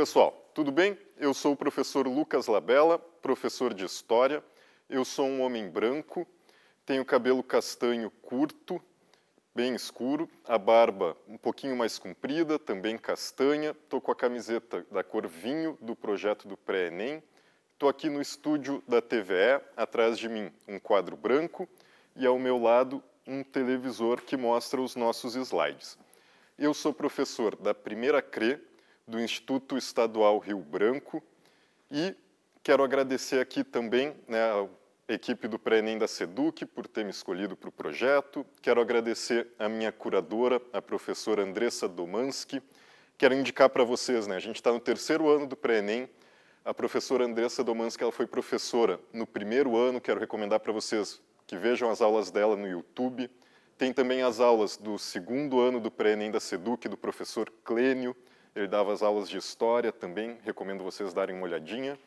pessoal, tudo bem? Eu sou o professor Lucas Labella, professor de História. Eu sou um homem branco, tenho cabelo castanho curto, bem escuro, a barba um pouquinho mais comprida, também castanha. Estou com a camiseta da cor vinho do projeto do pré-ENEM. Estou aqui no estúdio da TVE, atrás de mim um quadro branco e ao meu lado um televisor que mostra os nossos slides. Eu sou professor da primeira CRE, do Instituto Estadual Rio Branco e quero agradecer aqui também né, a equipe do pré-ENEM da SEDUC por ter me escolhido para o projeto, quero agradecer a minha curadora, a professora Andressa Domanski, quero indicar para vocês, né, a gente está no terceiro ano do pré-ENEM, a professora Andressa Domanski ela foi professora no primeiro ano, quero recomendar para vocês que vejam as aulas dela no YouTube, tem também as aulas do segundo ano do pré-ENEM da SEDUC, do professor Clênio, ele dava as aulas de história também, recomendo vocês darem uma olhadinha.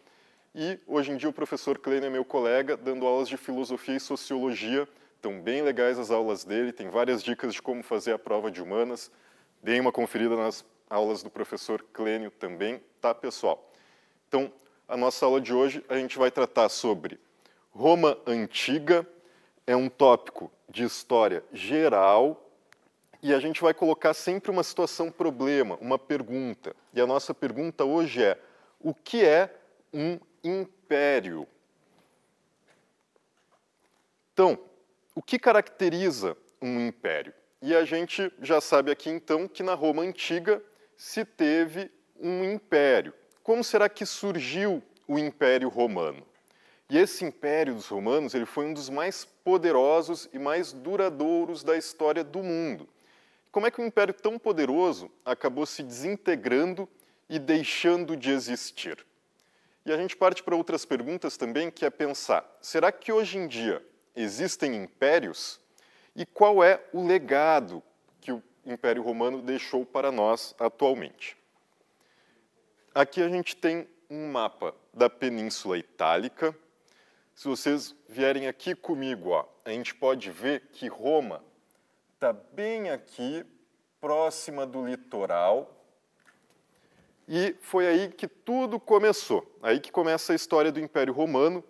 E hoje em dia o professor Klein é meu colega, dando aulas de filosofia e sociologia. Estão bem legais as aulas dele, tem várias dicas de como fazer a prova de humanas. Deem uma conferida nas aulas do professor Clênio também, tá, pessoal? Então, a nossa aula de hoje a gente vai tratar sobre Roma Antiga, é um tópico de história geral, e a gente vai colocar sempre uma situação problema, uma pergunta. E a nossa pergunta hoje é: o que é um império? Então, o que caracteriza um império? E a gente já sabe aqui então que na Roma antiga se teve um império. Como será que surgiu o Império Romano? E esse Império dos Romanos ele foi um dos mais poderosos e mais duradouros da história do mundo como é que um império tão poderoso acabou se desintegrando e deixando de existir? E a gente parte para outras perguntas também, que é pensar: será que hoje em dia existem impérios? E qual é o legado que o Império Romano deixou para nós atualmente? Aqui a gente tem um mapa da Península Itálica. Se vocês vierem aqui comigo, ó, a gente pode ver que Roma está bem aqui, próxima do litoral. E foi aí que tudo começou. Aí que começa a história do Império Romano.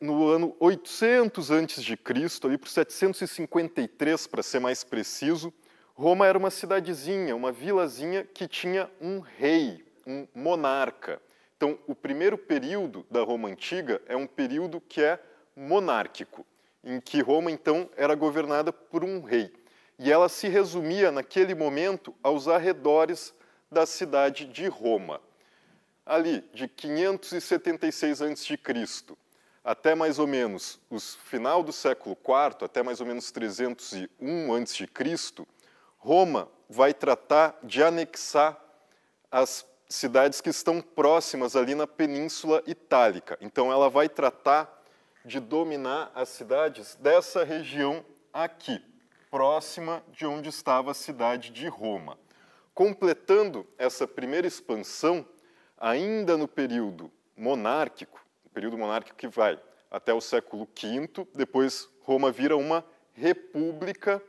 No ano 800 a.C., ali por 753 para ser mais preciso, Roma era uma cidadezinha, uma vilazinha que tinha um rei, um monarca. Então, o primeiro período da Roma antiga é um período que é monárquico em que Roma então era governada por um rei. E ela se resumia, naquele momento, aos arredores da cidade de Roma. Ali, de 576 a.C. até mais ou menos o final do século IV, até mais ou menos 301 a.C., Roma vai tratar de anexar as cidades que estão próximas ali na Península Itálica. Então, ela vai tratar de dominar as cidades dessa região aqui, próxima de onde estava a cidade de Roma. Completando essa primeira expansão, ainda no período monárquico, o período monárquico que vai até o século V, depois Roma vira uma república,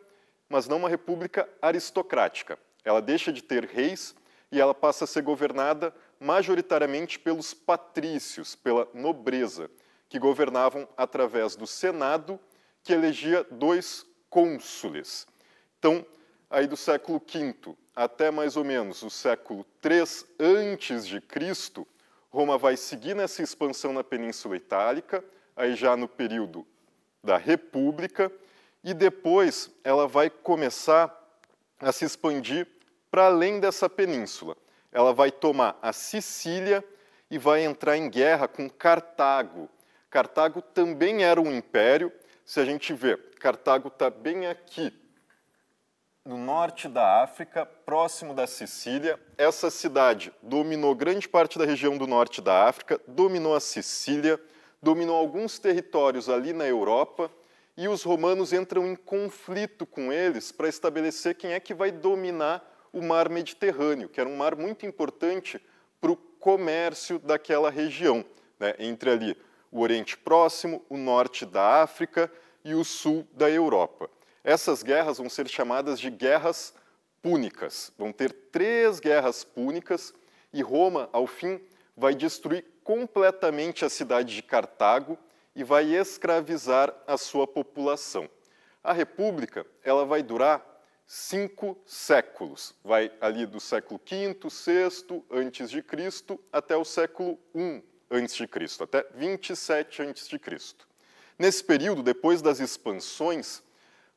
mas não uma república aristocrática. Ela deixa de ter reis e ela passa a ser governada majoritariamente pelos patrícios, pela nobreza que governavam através do Senado, que elegia dois cônsules. Então, aí do século V até mais ou menos o século III antes de Cristo, Roma vai seguir nessa expansão na Península Itálica, aí já no período da República, e depois ela vai começar a se expandir para além dessa península. Ela vai tomar a Sicília e vai entrar em guerra com Cartago, Cartago também era um império. Se a gente vê, Cartago está bem aqui, no norte da África, próximo da Sicília. Essa cidade dominou grande parte da região do norte da África, dominou a Sicília, dominou alguns territórios ali na Europa e os romanos entram em conflito com eles para estabelecer quem é que vai dominar o mar Mediterrâneo, que era um mar muito importante para o comércio daquela região, né, entre ali o Oriente Próximo, o norte da África e o sul da Europa. Essas guerras vão ser chamadas de guerras púnicas. Vão ter três guerras púnicas e Roma, ao fim, vai destruir completamente a cidade de Cartago e vai escravizar a sua população. A República ela vai durar cinco séculos. Vai ali do século V, VI antes de Cristo até o século I antes de Cristo até 27 antes de Cristo. Nesse período, depois das expansões,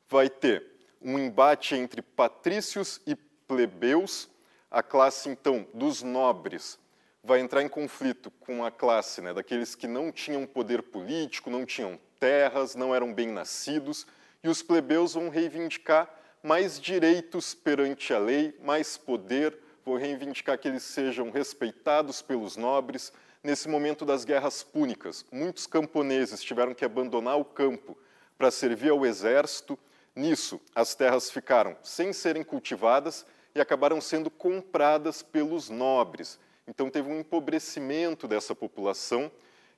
vai ter um embate entre patrícios e plebeus, a classe então dos nobres vai entrar em conflito com a classe né, daqueles que não tinham poder político, não tinham terras, não eram bem nascidos, e os plebeus vão reivindicar mais direitos perante a lei, mais poder, vão reivindicar que eles sejam respeitados pelos nobres, nesse momento das guerras púnicas. Muitos camponeses tiveram que abandonar o campo para servir ao exército. Nisso, as terras ficaram sem serem cultivadas e acabaram sendo compradas pelos nobres. Então, teve um empobrecimento dessa população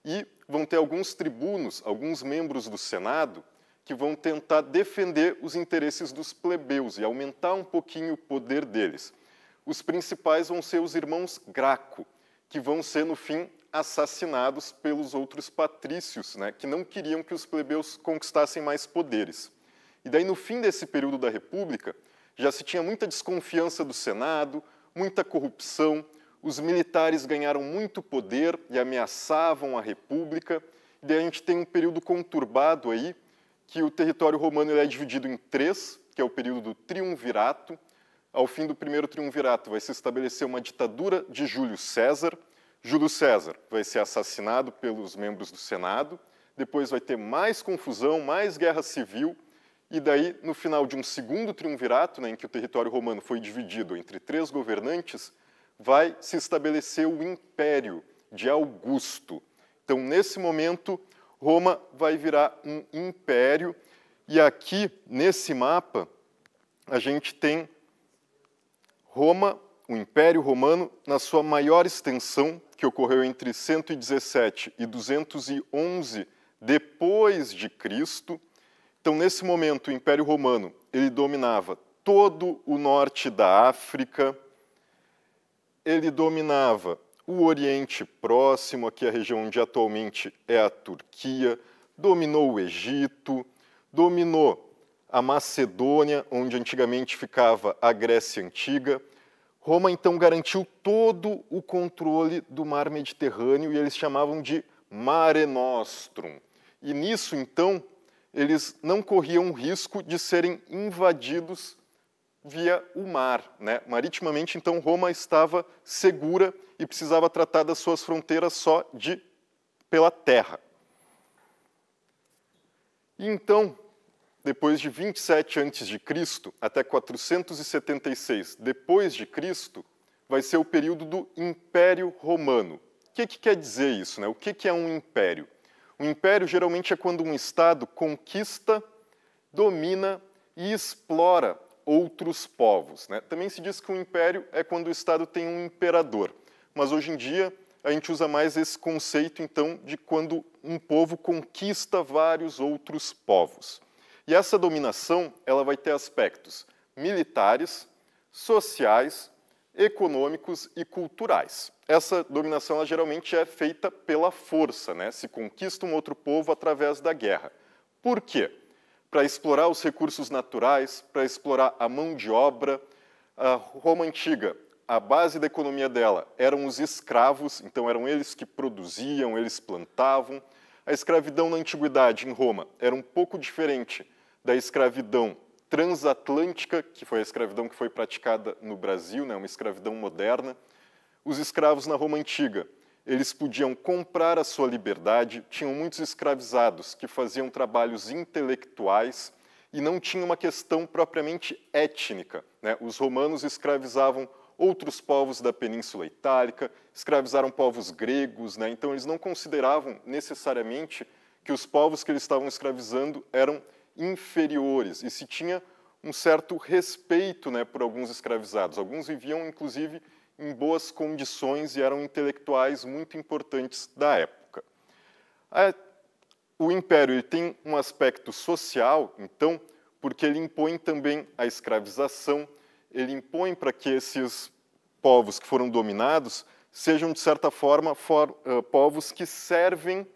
e vão ter alguns tribunos, alguns membros do Senado, que vão tentar defender os interesses dos plebeus e aumentar um pouquinho o poder deles. Os principais vão ser os irmãos Graco, que vão ser, no fim, assassinados pelos outros patrícios, né, que não queriam que os plebeus conquistassem mais poderes. E daí, no fim desse período da República, já se tinha muita desconfiança do Senado, muita corrupção, os militares ganharam muito poder e ameaçavam a República. E daí a gente tem um período conturbado aí, que o território romano é dividido em três, que é o período do triunvirato. Ao fim do primeiro triunvirato vai se estabelecer uma ditadura de Júlio César, Júlio César vai ser assassinado pelos membros do Senado, depois vai ter mais confusão, mais guerra civil, e daí, no final de um segundo triunvirato, né, em que o território romano foi dividido entre três governantes, vai se estabelecer o Império de Augusto. Então, nesse momento, Roma vai virar um império, e aqui, nesse mapa, a gente tem Roma o Império Romano, na sua maior extensão, que ocorreu entre 117 e 211 depois de Cristo. Então, nesse momento, o Império Romano ele dominava todo o norte da África, ele dominava o Oriente Próximo, aqui a região onde atualmente é a Turquia, dominou o Egito, dominou a Macedônia, onde antigamente ficava a Grécia Antiga, Roma então garantiu todo o controle do mar Mediterrâneo e eles chamavam de Mare Nostrum. E nisso então eles não corriam o risco de serem invadidos via o mar. Né? Maritimamente, então, Roma estava segura e precisava tratar das suas fronteiras só de pela terra. E então, depois de 27 a.C. até 476 depois de Cristo, vai ser o período do Império Romano. O que, que quer dizer isso? Né? O que, que é um império? Um império geralmente é quando um Estado conquista, domina e explora outros povos. Né? Também se diz que um império é quando o Estado tem um imperador, mas hoje em dia a gente usa mais esse conceito, então, de quando um povo conquista vários outros povos. E essa dominação ela vai ter aspectos militares, sociais, econômicos e culturais. Essa dominação ela geralmente é feita pela força, né? se conquista um outro povo através da guerra. Por quê? Para explorar os recursos naturais, para explorar a mão de obra. A Roma Antiga, a base da economia dela eram os escravos, então eram eles que produziam, eles plantavam. A escravidão na antiguidade em Roma era um pouco diferente da escravidão transatlântica, que foi a escravidão que foi praticada no Brasil, né, uma escravidão moderna, os escravos na Roma Antiga. Eles podiam comprar a sua liberdade, tinham muitos escravizados que faziam trabalhos intelectuais e não tinha uma questão propriamente étnica. Né? Os romanos escravizavam outros povos da Península Itálica, escravizaram povos gregos, né? então eles não consideravam necessariamente que os povos que eles estavam escravizando eram inferiores e se tinha um certo respeito né, por alguns escravizados. Alguns viviam, inclusive, em boas condições e eram intelectuais muito importantes da época. É, o império tem um aspecto social, então, porque ele impõe também a escravização, ele impõe para que esses povos que foram dominados sejam, de certa forma, for, uh, povos que servem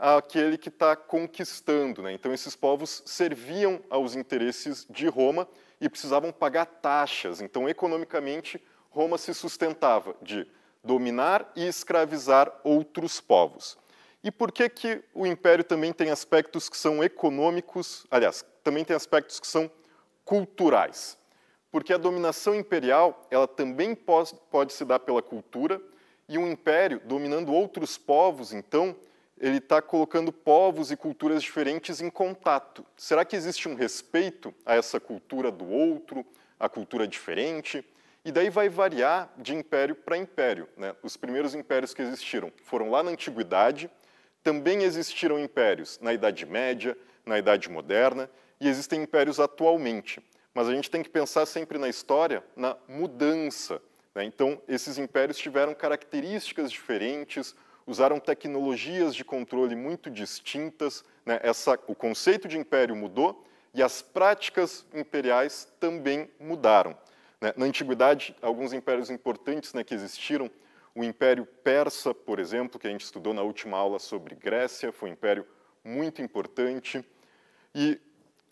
aquele que está conquistando. Né? Então, esses povos serviam aos interesses de Roma e precisavam pagar taxas. Então, economicamente, Roma se sustentava de dominar e escravizar outros povos. E por que, que o império também tem aspectos que são econômicos, aliás, também tem aspectos que são culturais? Porque a dominação imperial, ela também pode, pode se dar pela cultura, e um império dominando outros povos, então, ele está colocando povos e culturas diferentes em contato. Será que existe um respeito a essa cultura do outro, a cultura diferente? E daí vai variar de império para império. Né? Os primeiros impérios que existiram foram lá na Antiguidade, também existiram impérios na Idade Média, na Idade Moderna, e existem impérios atualmente. Mas a gente tem que pensar sempre na história, na mudança. Né? Então, esses impérios tiveram características diferentes, usaram tecnologias de controle muito distintas. Né? Essa, o conceito de império mudou e as práticas imperiais também mudaram. Né? Na antiguidade, alguns impérios importantes né, que existiram, o Império Persa, por exemplo, que a gente estudou na última aula sobre Grécia, foi um império muito importante e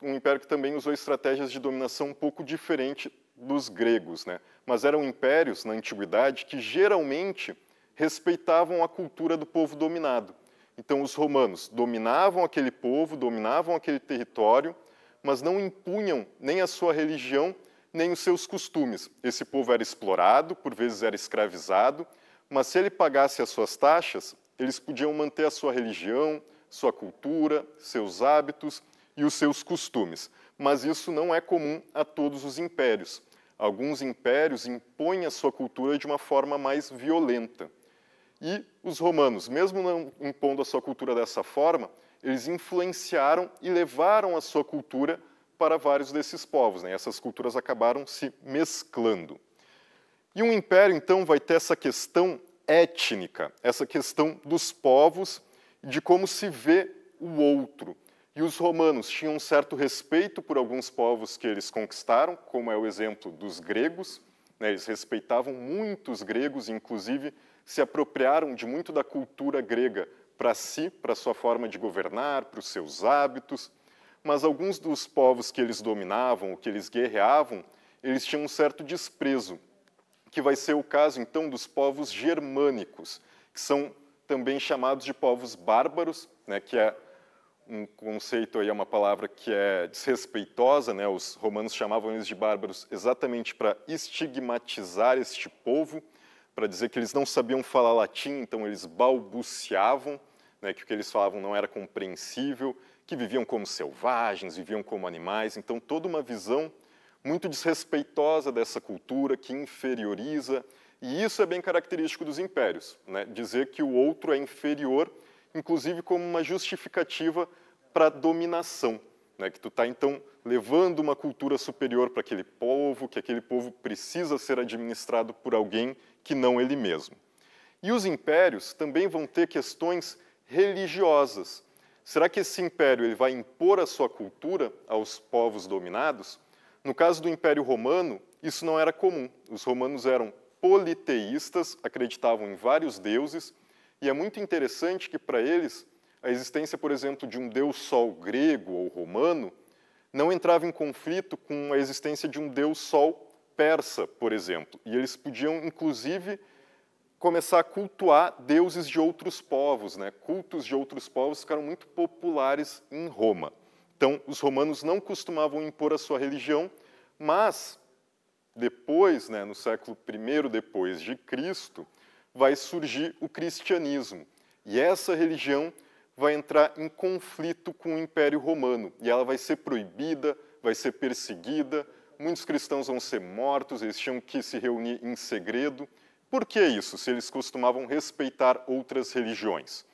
um império que também usou estratégias de dominação um pouco diferente dos gregos, né? Mas eram impérios na antiguidade que geralmente respeitavam a cultura do povo dominado. Então, os romanos dominavam aquele povo, dominavam aquele território, mas não impunham nem a sua religião, nem os seus costumes. Esse povo era explorado, por vezes era escravizado, mas se ele pagasse as suas taxas, eles podiam manter a sua religião, sua cultura, seus hábitos e os seus costumes. Mas isso não é comum a todos os impérios. Alguns impérios impõem a sua cultura de uma forma mais violenta. E os romanos, mesmo não impondo a sua cultura dessa forma, eles influenciaram e levaram a sua cultura para vários desses povos. Né? Essas culturas acabaram se mesclando. E um império, então, vai ter essa questão étnica, essa questão dos povos, de como se vê o outro. E os romanos tinham um certo respeito por alguns povos que eles conquistaram, como é o exemplo dos gregos. Né? Eles respeitavam muitos gregos, inclusive se apropriaram de muito da cultura grega para si, para sua forma de governar, para os seus hábitos, mas alguns dos povos que eles dominavam, que eles guerreavam, eles tinham um certo desprezo, que vai ser o caso então dos povos germânicos, que são também chamados de povos bárbaros, né, que é um conceito aí, é uma palavra que é desrespeitosa, né? Os romanos chamavam eles de bárbaros exatamente para estigmatizar este povo para dizer que eles não sabiam falar latim, então eles balbuciavam, né, que o que eles falavam não era compreensível, que viviam como selvagens, viviam como animais. Então, toda uma visão muito desrespeitosa dessa cultura que inferioriza. E isso é bem característico dos impérios, né? dizer que o outro é inferior, inclusive como uma justificativa para a dominação. Né? Que tu está, então, levando uma cultura superior para aquele povo, que aquele povo precisa ser administrado por alguém que não ele mesmo. E os impérios também vão ter questões religiosas. Será que esse império ele vai impor a sua cultura aos povos dominados? No caso do Império Romano, isso não era comum. Os romanos eram politeístas, acreditavam em vários deuses, e é muito interessante que para eles a existência, por exemplo, de um deus sol grego ou romano não entrava em conflito com a existência de um deus sol persa, por exemplo, e eles podiam, inclusive, começar a cultuar deuses de outros povos. Né? Cultos de outros povos ficaram muito populares em Roma. Então, os romanos não costumavam impor a sua religião, mas depois, né, no século I depois de Cristo, vai surgir o cristianismo. E essa religião vai entrar em conflito com o Império Romano, e ela vai ser proibida, vai ser perseguida, muitos cristãos vão ser mortos, eles tinham que se reunir em segredo. Por que isso, se eles costumavam respeitar outras religiões?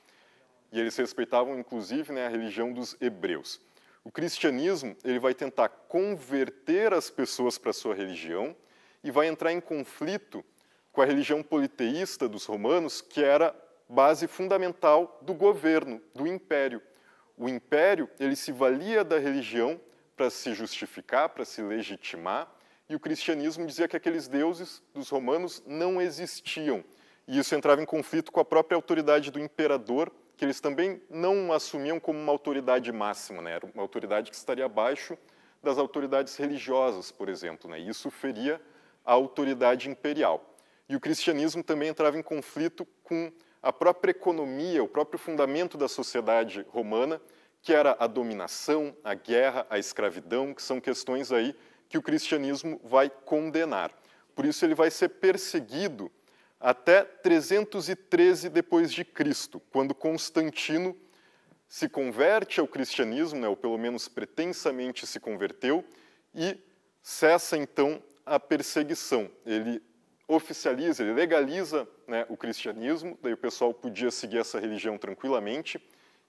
E eles respeitavam, inclusive, né, a religião dos hebreus. O cristianismo ele vai tentar converter as pessoas para a sua religião e vai entrar em conflito com a religião politeísta dos romanos, que era base fundamental do governo, do império. O império ele se valia da religião para se justificar, para se legitimar, e o cristianismo dizia que aqueles deuses dos romanos não existiam. E isso entrava em conflito com a própria autoridade do imperador, que eles também não assumiam como uma autoridade máxima, né? era uma autoridade que estaria abaixo das autoridades religiosas, por exemplo. Né? E isso feria a autoridade imperial. E o cristianismo também entrava em conflito com a própria economia, o próprio fundamento da sociedade romana, que era a dominação, a guerra, a escravidão, que são questões aí que o cristianismo vai condenar. Por isso ele vai ser perseguido até 313 depois de Cristo, quando Constantino se converte ao cristianismo, né, ou pelo menos pretensamente se converteu, e cessa então a perseguição. Ele oficializa, ele legaliza né, o cristianismo, daí o pessoal podia seguir essa religião tranquilamente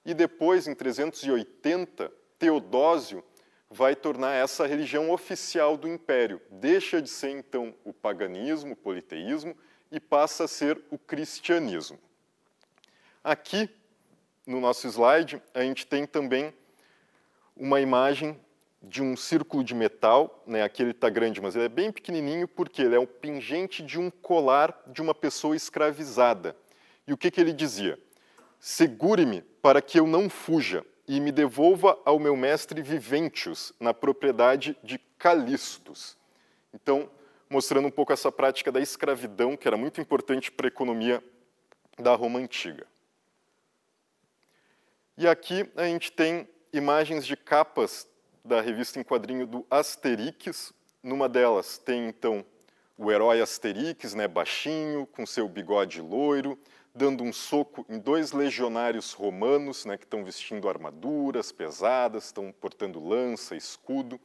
e depois, em 380, Teodósio vai tornar essa a religião oficial do império. Deixa de ser, então, o paganismo, o politeísmo, e passa a ser o cristianismo. Aqui, no nosso slide, a gente tem também uma imagem de um círculo de metal, né? aqui ele está grande, mas ele é bem pequenininho porque ele é o pingente de um colar de uma pessoa escravizada. E o que, que ele dizia? Segure-me para que eu não fuja e me devolva ao meu mestre Viventius, na propriedade de Calistos. Então, mostrando um pouco essa prática da escravidão, que era muito importante para a economia da Roma Antiga. E aqui a gente tem imagens de capas da revista em quadrinho do Asterix. Numa delas tem, então, o herói Asterix, né, baixinho, com seu bigode loiro, dando um soco em dois legionários romanos, né, que estão vestindo armaduras pesadas, estão portando lança, escudo.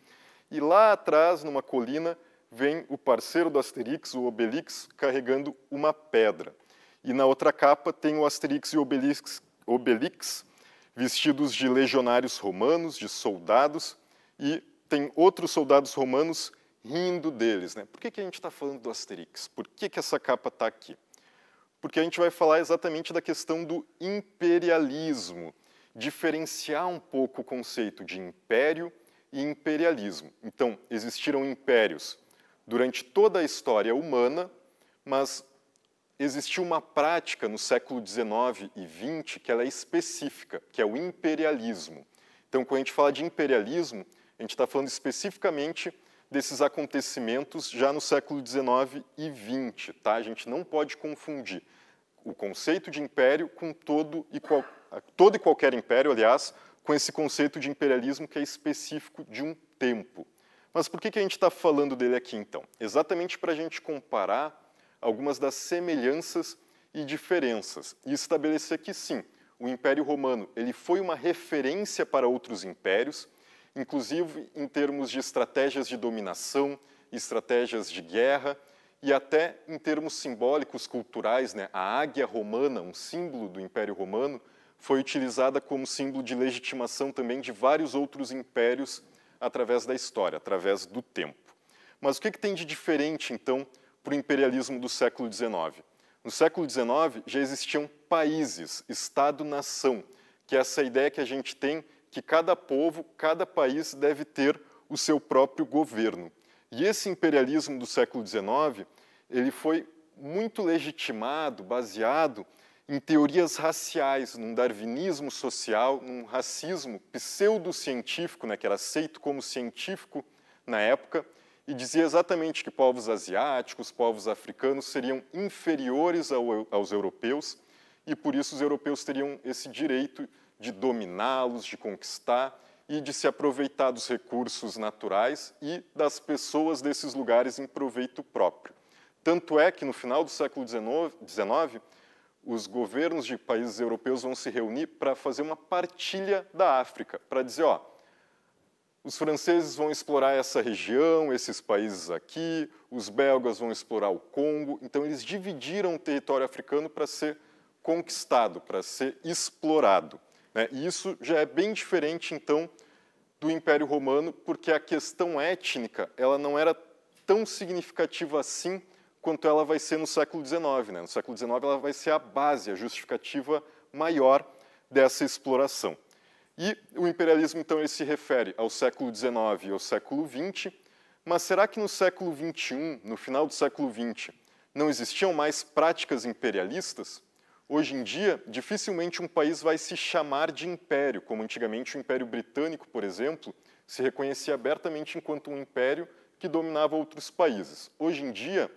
E lá atrás, numa colina, vem o parceiro do Asterix, o Obelix, carregando uma pedra. E na outra capa tem o Asterix e o Obelix, Obelix vestidos de legionários romanos, de soldados, e tem outros soldados romanos rindo deles. Né? Por que, que a gente está falando do Asterix? Por que, que essa capa está aqui? porque a gente vai falar exatamente da questão do imperialismo, diferenciar um pouco o conceito de império e imperialismo. Então, existiram impérios durante toda a história humana, mas existiu uma prática no século XIX e XX que ela é específica, que é o imperialismo. Então, quando a gente fala de imperialismo, a gente está falando especificamente desses acontecimentos já no século XIX e XX. Tá? A gente não pode confundir o conceito de império com todo e, qual, todo e qualquer império, aliás, com esse conceito de imperialismo que é específico de um tempo. Mas por que, que a gente está falando dele aqui, então? Exatamente para a gente comparar algumas das semelhanças e diferenças e estabelecer que, sim, o Império Romano ele foi uma referência para outros impérios, inclusive em termos de estratégias de dominação, estratégias de guerra e até em termos simbólicos culturais, né? A águia romana, um símbolo do Império Romano, foi utilizada como símbolo de legitimação também de vários outros impérios através da história, através do tempo. Mas o que, que tem de diferente, então, para o imperialismo do século XIX? No século XIX já existiam países, Estado-nação, que é essa ideia que a gente tem que cada povo, cada país deve ter o seu próprio governo. E esse imperialismo do século XIX, ele foi muito legitimado, baseado em teorias raciais, num darwinismo social, num racismo pseudocientífico, né, que era aceito como científico na época, e dizia exatamente que povos asiáticos, povos africanos seriam inferiores ao, aos europeus e por isso os europeus teriam esse direito de dominá-los, de conquistar e de se aproveitar dos recursos naturais e das pessoas desses lugares em proveito próprio. Tanto é que, no final do século XIX, os governos de países europeus vão se reunir para fazer uma partilha da África, para dizer, ó, os franceses vão explorar essa região, esses países aqui, os belgas vão explorar o Congo. Então, eles dividiram o território africano para ser conquistado, para ser explorado. Né? E isso já é bem diferente, então, do Império Romano, porque a questão étnica ela não era tão significativa assim quanto ela vai ser no século XIX. Né? No século XIX ela vai ser a base, a justificativa maior dessa exploração. E o imperialismo, então, ele se refere ao século XIX e ao século XX, mas será que no século XXI, no final do século XX, não existiam mais práticas imperialistas? Hoje em dia, dificilmente um país vai se chamar de império, como antigamente o Império Britânico, por exemplo, se reconhecia abertamente enquanto um império que dominava outros países. Hoje em dia,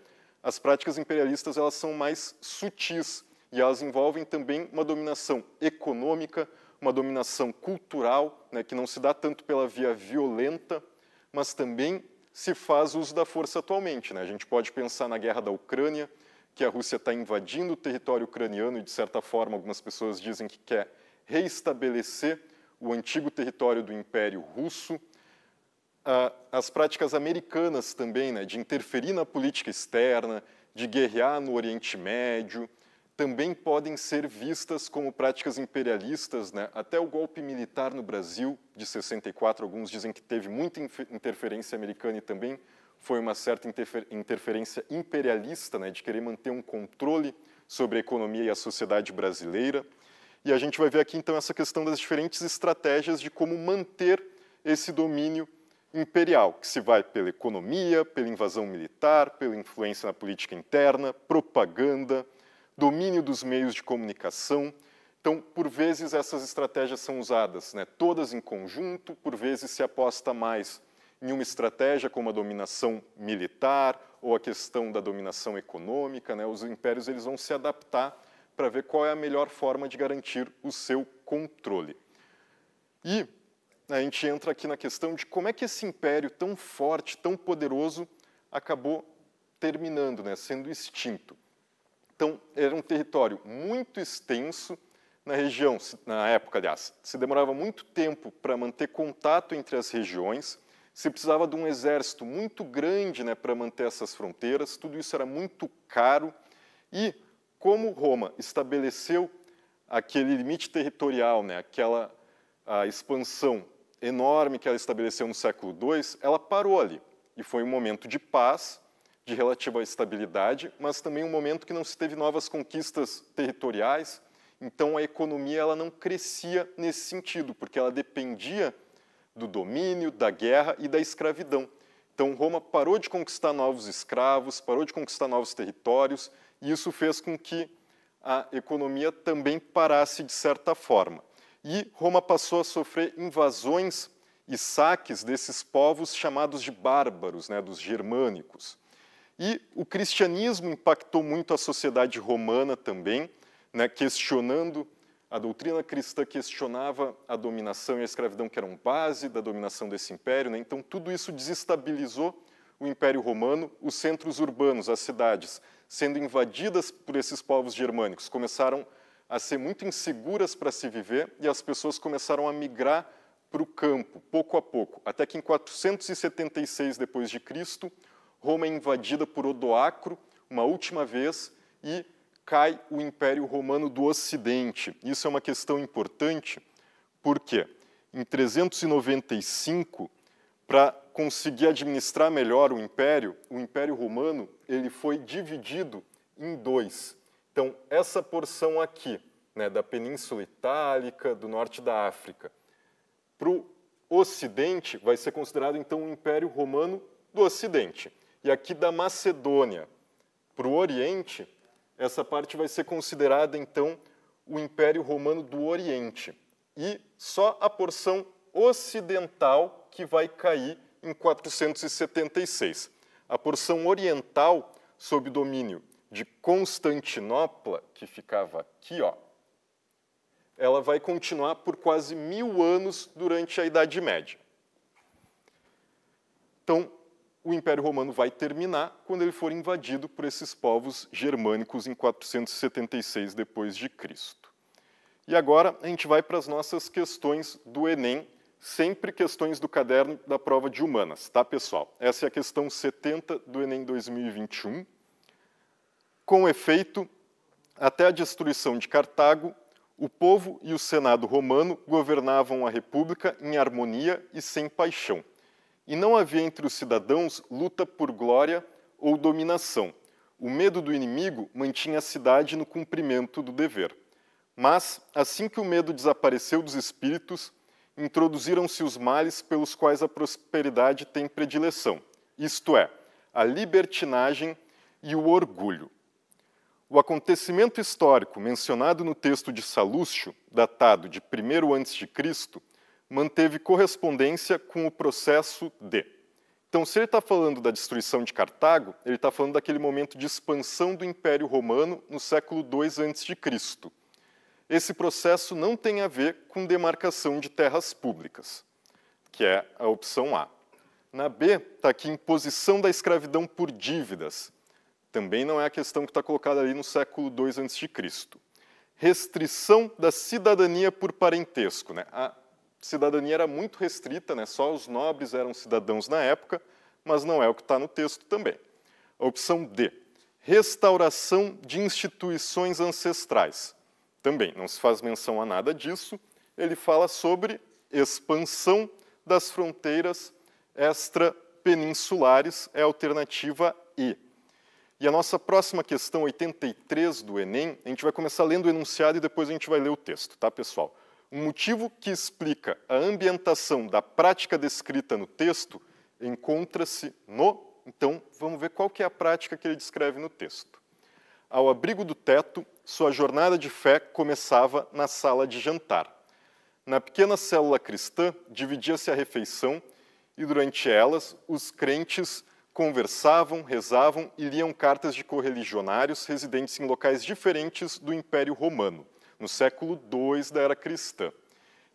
as práticas imperialistas elas são mais sutis e elas envolvem também uma dominação econômica, uma dominação cultural, né, que não se dá tanto pela via violenta, mas também se faz uso da força atualmente. Né? A gente pode pensar na guerra da Ucrânia, que a Rússia está invadindo o território ucraniano e, de certa forma, algumas pessoas dizem que quer reestabelecer o antigo território do Império Russo. Ah, as práticas americanas também, né, de interferir na política externa, de guerrear no Oriente Médio, também podem ser vistas como práticas imperialistas. Né? Até o golpe militar no Brasil de 64, alguns dizem que teve muita interferência americana e também foi uma certa interferência imperialista, né, de querer manter um controle sobre a economia e a sociedade brasileira. E a gente vai ver aqui então essa questão das diferentes estratégias de como manter esse domínio imperial, que se vai pela economia, pela invasão militar, pela influência na política interna, propaganda, domínio dos meios de comunicação. Então, por vezes essas estratégias são usadas, né, todas em conjunto, por vezes se aposta mais em uma estratégia como a dominação militar ou a questão da dominação econômica, né? os impérios eles vão se adaptar para ver qual é a melhor forma de garantir o seu controle. E a gente entra aqui na questão de como é que esse império tão forte, tão poderoso, acabou terminando, né, sendo extinto. Então, era um território muito extenso na região, na época, aliás. Se demorava muito tempo para manter contato entre as regiões, se precisava de um exército muito grande né, para manter essas fronteiras, tudo isso era muito caro. E como Roma estabeleceu aquele limite territorial, né, aquela a expansão enorme que ela estabeleceu no século II, ela parou ali. E foi um momento de paz, de relativa estabilidade, mas também um momento que não se teve novas conquistas territoriais. Então a economia ela não crescia nesse sentido, porque ela dependia do domínio, da guerra e da escravidão. Então, Roma parou de conquistar novos escravos, parou de conquistar novos territórios, e isso fez com que a economia também parasse de certa forma. E Roma passou a sofrer invasões e saques desses povos chamados de bárbaros, né, dos germânicos. E o cristianismo impactou muito a sociedade romana também, né, questionando a doutrina cristã questionava a dominação e a escravidão que eram base da dominação desse império, né? então tudo isso desestabilizou o Império Romano, os centros urbanos, as cidades, sendo invadidas por esses povos germânicos, começaram a ser muito inseguras para se viver e as pessoas começaram a migrar para o campo, pouco a pouco, até que em 476 depois de Cristo, Roma é invadida por Odoacro uma última vez e cai o Império Romano do Ocidente. Isso é uma questão importante, porque em 395, para conseguir administrar melhor o Império, o Império Romano ele foi dividido em dois. Então, essa porção aqui, né, da Península Itálica, do norte da África, para o Ocidente, vai ser considerado então o Império Romano do Ocidente. E aqui da Macedônia para o Oriente, essa parte vai ser considerada, então, o Império Romano do Oriente. E só a porção ocidental que vai cair em 476. A porção oriental, sob domínio de Constantinopla, que ficava aqui, ó, ela vai continuar por quase mil anos durante a Idade Média. Então, o Império Romano vai terminar quando ele for invadido por esses povos germânicos em 476 depois de Cristo. E agora a gente vai para as nossas questões do Enem, sempre questões do caderno da prova de humanas, tá, pessoal? Essa é a questão 70 do Enem 2021. Com efeito, até a destruição de Cartago, o povo e o Senado romano governavam a república em harmonia e sem paixão e não havia entre os cidadãos luta por glória ou dominação. O medo do inimigo mantinha a cidade no cumprimento do dever. Mas, assim que o medo desapareceu dos espíritos, introduziram-se os males pelos quais a prosperidade tem predileção, isto é, a libertinagem e o orgulho. O acontecimento histórico mencionado no texto de Salúcio, datado de 1 a.C., manteve correspondência com o processo D. Então, se ele está falando da destruição de Cartago, ele está falando daquele momento de expansão do Império Romano no século II a.C. Esse processo não tem a ver com demarcação de terras públicas, que é a opção A. Na B, está aqui imposição da escravidão por dívidas. Também não é a questão que está colocada ali no século II a.C. Restrição da cidadania por parentesco. Né? A cidadania era muito restrita, né? só os nobres eram cidadãos na época, mas não é o que está no texto também. A opção D, restauração de instituições ancestrais. Também não se faz menção a nada disso, ele fala sobre expansão das fronteiras extrapeninsulares, é a alternativa E. E a nossa próxima questão, 83 do Enem, a gente vai começar lendo o enunciado e depois a gente vai ler o texto, tá, pessoal? um motivo que explica a ambientação da prática descrita no texto encontra-se no. Então, vamos ver qual que é a prática que ele descreve no texto. Ao abrigo do teto, sua jornada de fé começava na sala de jantar. Na pequena célula cristã, dividia-se a refeição e, durante elas, os crentes conversavam, rezavam e liam cartas de correligionários residentes em locais diferentes do Império Romano no século II da era cristã.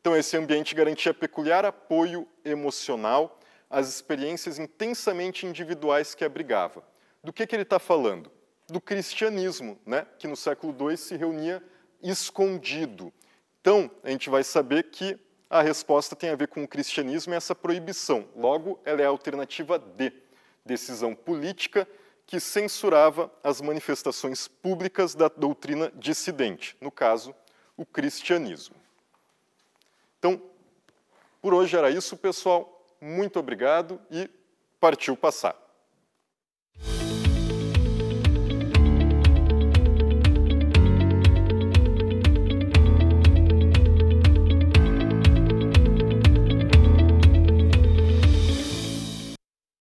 Então, esse ambiente garantia peculiar apoio emocional às experiências intensamente individuais que abrigava. Do que, que ele está falando? Do cristianismo, né, que no século II se reunia escondido. Então, a gente vai saber que a resposta tem a ver com o cristianismo e essa proibição. Logo, ela é a alternativa D, decisão política que censurava as manifestações públicas da doutrina dissidente, no caso, o cristianismo. Então, por hoje era isso, pessoal. Muito obrigado e partiu passar.